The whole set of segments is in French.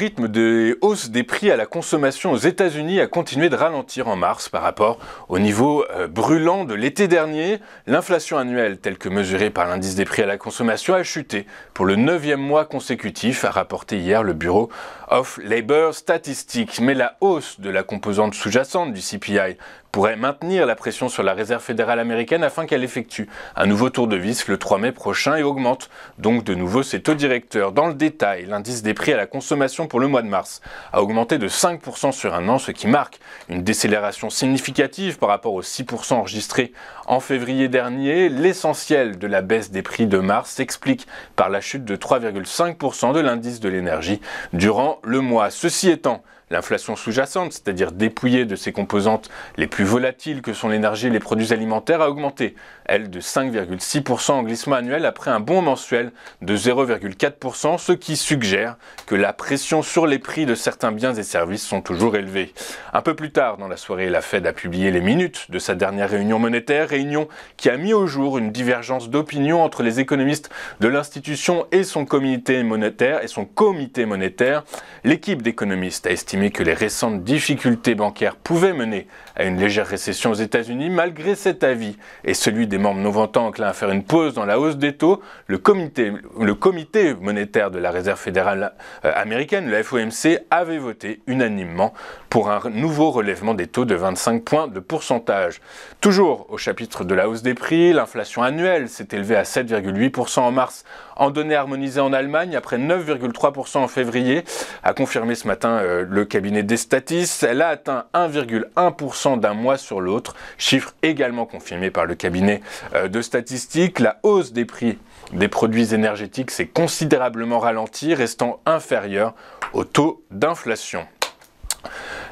rythme des hausses des prix à la consommation aux États-Unis a continué de ralentir en mars par rapport au niveau euh, brûlant de l'été dernier. L'inflation annuelle, telle que mesurée par l'indice des prix à la consommation, a chuté pour le neuvième mois consécutif, a rapporté hier le Bureau of Labor Statistics. Mais la hausse de la composante sous-jacente du CPI, pourrait maintenir la pression sur la Réserve fédérale américaine afin qu'elle effectue un nouveau tour de vis le 3 mai prochain et augmente donc de nouveau ses taux directeurs. Dans le détail, l'indice des prix à la consommation pour le mois de mars a augmenté de 5% sur un an, ce qui marque une décélération significative par rapport aux 6% enregistrés en février dernier. L'essentiel de la baisse des prix de mars s'explique par la chute de 3,5% de l'indice de l'énergie durant le mois. Ceci étant, l'inflation sous-jacente, c'est-à-dire dépouillée de ses composantes les plus volatiles que sont l'énergie et les produits alimentaires, a augmenté, elle de 5,6% en glissement annuel après un bond mensuel de 0,4%, ce qui suggère que la pression sur les prix de certains biens et services sont toujours élevés. Un peu plus tard dans la soirée, la Fed a publié les minutes de sa dernière réunion monétaire, réunion qui a mis au jour une divergence d'opinion entre les économistes de l'institution et son comité monétaire et son comité monétaire. L'équipe d'économistes a estimé que les récentes difficultés bancaires pouvaient mener à une légère récession aux États-Unis. Malgré cet avis et celui des membres non enclins à faire une pause dans la hausse des taux, le comité, le comité monétaire de la Réserve fédérale euh, américaine, le FOMC, avait voté unanimement pour un nouveau relèvement des taux de 25 points de pourcentage. Toujours au chapitre de la hausse des prix, l'inflation annuelle s'est élevée à 7,8% en mars en données harmonisées en Allemagne après 9,3% en février, a confirmé ce matin euh, le cabinet des Statis. Elle a atteint 1,1% d'un mois sur l'autre, chiffre également confirmé par le cabinet euh, de statistiques. La hausse des prix des produits énergétiques s'est considérablement ralentie, restant inférieure au taux d'inflation.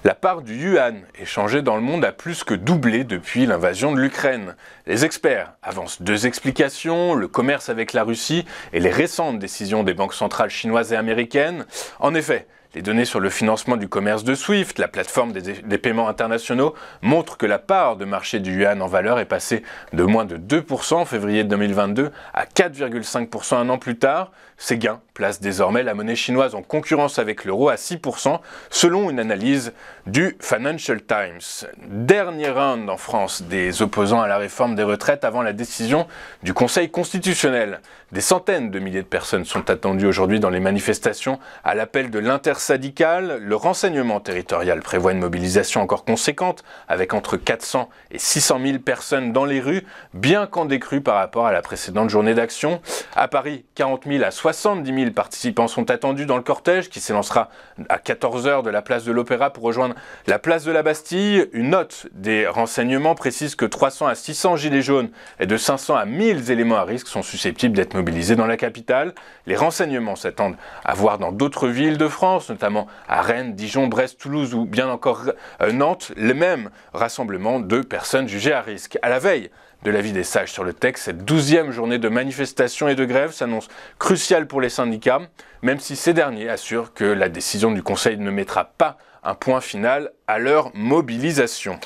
La part du yuan échangée dans le monde a plus que doublé depuis l'invasion de l'Ukraine. Les experts avancent deux explications, le commerce avec la Russie et les récentes décisions des banques centrales chinoises et américaines. En effet, les données sur le financement du commerce de SWIFT, la plateforme des, des, paiements internationaux, montrent que la part de marché du yuan en valeur est passée de moins de 2% en février 2022 à 4,5% un an plus tard. Ces gains place désormais la monnaie chinoise en concurrence avec l'euro à 6%, selon une analyse du Financial Times. Dernier round en France des opposants à la réforme des retraites avant la décision du Conseil constitutionnel. Des centaines de milliers de personnes sont attendues aujourd'hui dans les manifestations à l'appel de l'intersyndicale. Le renseignement territorial prévoit une mobilisation encore conséquente, avec entre 400 et 600 000 personnes dans les rues, bien qu'en décrue par rapport à la précédente journée d'action. À Paris, 40 000 à 70 000 les participants sont attendus dans le cortège qui s'élancera à 14h de la place de l'Opéra pour rejoindre la place de la Bastille. Une note des renseignements précise que 300 à 600 gilets jaunes et de 500 à 1000 éléments à risque sont susceptibles d'être mobilisés dans la capitale. Les renseignements s'attendent à voir dans d'autres villes de France, notamment à Rennes, Dijon, Brest, Toulouse ou bien encore euh, Nantes, les mêmes rassemblements de personnes jugées à risque. À la veille de l'avis des sages sur le texte, cette douzième journée de manifestations et de grève s'annonce cruciale pour les syndicats, même si ces derniers assurent que la décision du Conseil ne mettra pas un point final à leur mobilisation.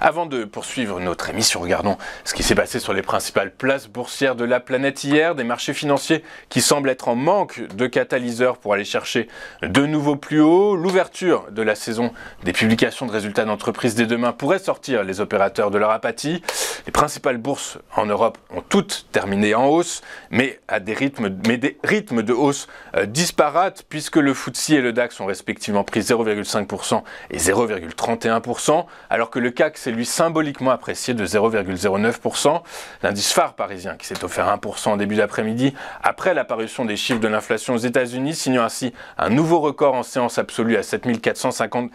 Avant de poursuivre notre émission, regardons ce qui s'est passé sur les principales places boursières de la planète hier, des marchés financiers qui semblent être en manque de catalyseurs pour aller chercher de nouveaux plus hauts. L'ouverture de la saison des publications de résultats d'entreprise dès demain pourrait sortir les opérateurs de leur apathie. Les principales bourses en Europe ont toutes terminé en hausse, mais à des rythmes, des rythmes de hausse euh, disparates, puisque le FTSE et le DAX ont respectivement pris 0,5% et 0,31%, alors que le CAC s'est lui symboliquement apprécié de 0,09%. L'indice phare parisien, qui s'est offert 1% en début d'après-midi, après l'apparition des chiffres de l'inflation aux États-Unis, signant ainsi un nouveau record en séance absolue à 7450,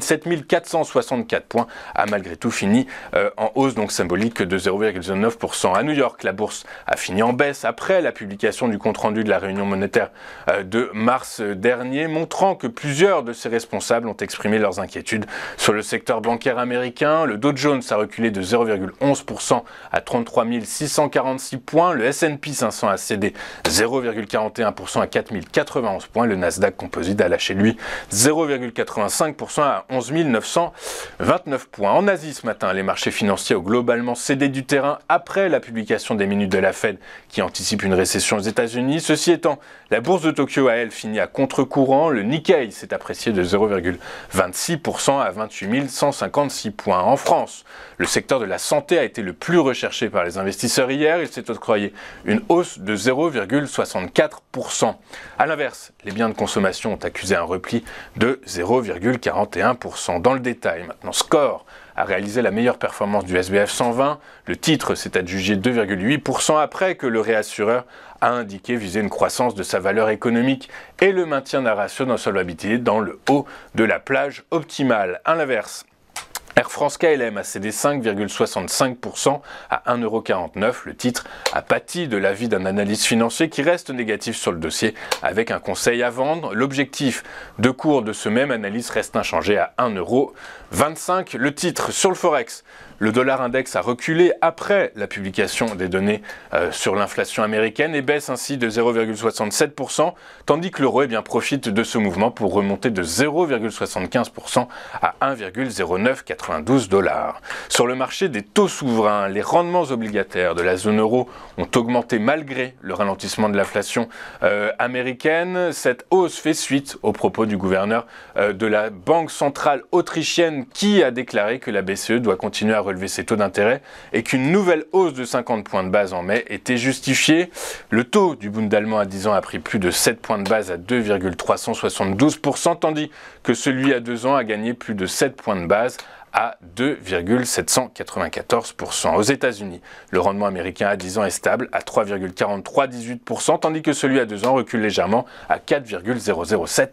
7464 points, a malgré tout fini euh, en hausse, donc symbolique que de 0,9% à New York. La bourse a fini en baisse après la publication du compte-rendu de la réunion monétaire euh, de mars euh, dernier, montrant que plusieurs de ses responsables ont exprimé leurs inquiétudes sur le secteur bancaire américain. Le Dow Jones a reculé de 0,11% à 33 646 points. Le S&P 500 a cédé 0,41% à 4091 points. Le Nasdaq Composite a lâché lui 0,85% à 11 929 points. En Asie ce matin, les marchés financiers ont globalement cédé du terrain après la publication des minutes de la Fed qui anticipe une récession aux États-Unis. Ceci étant, la bourse de Tokyo a elle fini à contre-courant. Le Nikkei s'est apprécié de 0,26% à 28 156 points. En France, le secteur de la santé a été le plus recherché par les investisseurs hier. Il s'est octroyé une hausse de 0,64%. À l'inverse, les biens de consommation ont accusé un repli de 0,41%. Dans le détail, maintenant, score a réalisé la meilleure performance du SBF 120. Le titre s'est adjugé 2,8% après que le réassureur a indiqué viser une croissance de sa valeur économique et le maintien d'un ratio d'insolvabilité dans le haut de la plage optimale. À l'inverse, France KLM a cédé 5,65% à 1,49€. Le titre a pâti de l'avis d'un analyste financier qui reste négatif sur le dossier avec un conseil à vendre. L'objectif de cours de ce même analyse reste inchangé à 1,25€. Le titre sur le Forex. Le dollar index a reculé après la publication des données euh, sur l'inflation américaine et baisse ainsi de 0,67%, tandis que l'euro eh profite de ce mouvement pour remonter de 0,75% à 1,0980. 12$. dollars. Sur le marché des taux souverains, les rendements obligataires de la zone euro ont augmenté malgré le ralentissement de l'inflation euh, américaine. Cette hausse fait suite aux propos du gouverneur euh, de la Banque centrale autrichienne qui a déclaré que la BCE doit continuer à relever ses taux d'intérêt et qu'une nouvelle hausse de 50 points de base en mai était justifiée. Le taux du Bund allemand à 10 ans a pris plus de 7 points de base à 2,372%, tandis que celui à 2 ans a gagné plus de 7 points de base à 2,794%. Aux États-Unis, le rendement américain à 10 ans est stable à 3,4318%, tandis que celui à 2 ans recule légèrement à 4,007%.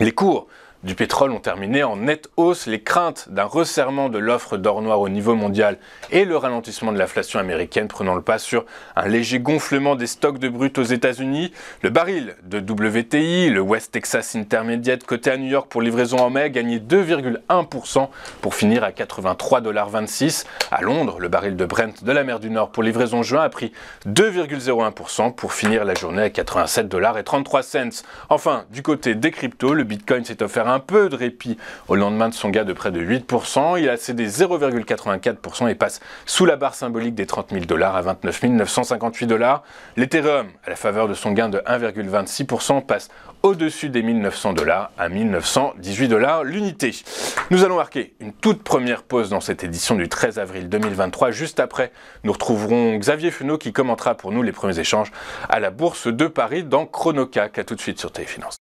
Les cours du pétrole ont terminé en nette hausse, les craintes d'un resserrement de l'offre d'or noir au niveau mondial et le ralentissement de l'inflation américaine prenant le pas sur un léger gonflement des stocks de brut aux États-Unis, le baril de WTI, le West Texas Intermediate coté à New York pour livraison en mai, gagné 2,1% pour finir à 83,26$. À Londres, le baril de Brent de la mer du Nord pour livraison juin a pris 2,01% pour finir la journée à 87,33$. Enfin, du côté des cryptos, le Bitcoin s'est offert un peu de répit au lendemain de son gain de près de 8%. Il a cédé 0,84% et passe sous la barre symbolique des 30 000 dollars à 29 958 dollars. L'Ethereum, à la faveur de son gain de 1,26%, passe au-dessus des 1900 dollars à 1918 dollars l'unité. Nous allons marquer une toute première pause dans cette édition du 13 avril 2023. Juste après, nous retrouverons Xavier Funot qui commentera pour nous les premiers échanges à la Bourse de Paris dans Chronocac. à tout de suite sur Téléfinance.